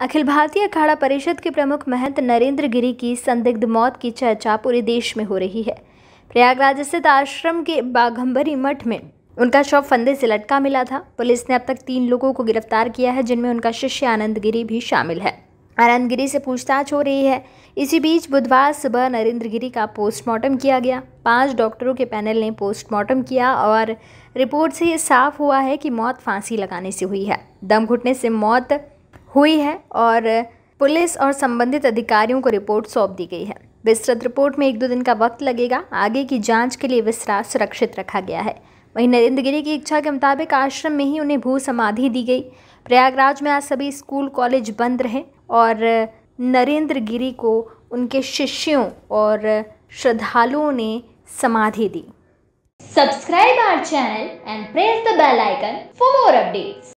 अखिल भारतीय अखाड़ा परिषद के प्रमुख महंत नरेंद्र गिरी की संदिग्ध मौत की चर्चा पूरे देश में हो रही है प्रयागराज स्थित आश्रम के बाघम्बरी मठ में उनका शव फंदे से लटका मिला था पुलिस ने अब तक तीन लोगों को गिरफ्तार किया है जिनमें उनका शिष्य आनंद गिरी भी शामिल है आनंद गिरी से पूछताछ हो रही है इसी बीच बुधवार सुबह नरेंद्र गिरी का पोस्टमार्टम किया गया पांच डॉक्टरों के पैनल ने पोस्टमार्टम किया और रिपोर्ट से ये साफ हुआ है कि मौत फांसी लगाने से हुई है दम घुटने से मौत हुई है और पुलिस और संबंधित अधिकारियों को रिपोर्ट सौंप दी गई है विस्तृत रिपोर्ट में एक दो दिन का वक्त लगेगा आगे की जांच के लिए विस्तार सुरक्षित रखा गया है वहीं नरेंद्र गिरी की इच्छा के मुताबिक आश्रम में ही उन्हें भू समाधि दी गई प्रयागराज में आज सभी स्कूल कॉलेज बंद रहे और नरेंद्र गिरी को उनके शिष्यों और श्रद्धालुओं ने समाधि दी subscribe our channel and press the bell icon for more updates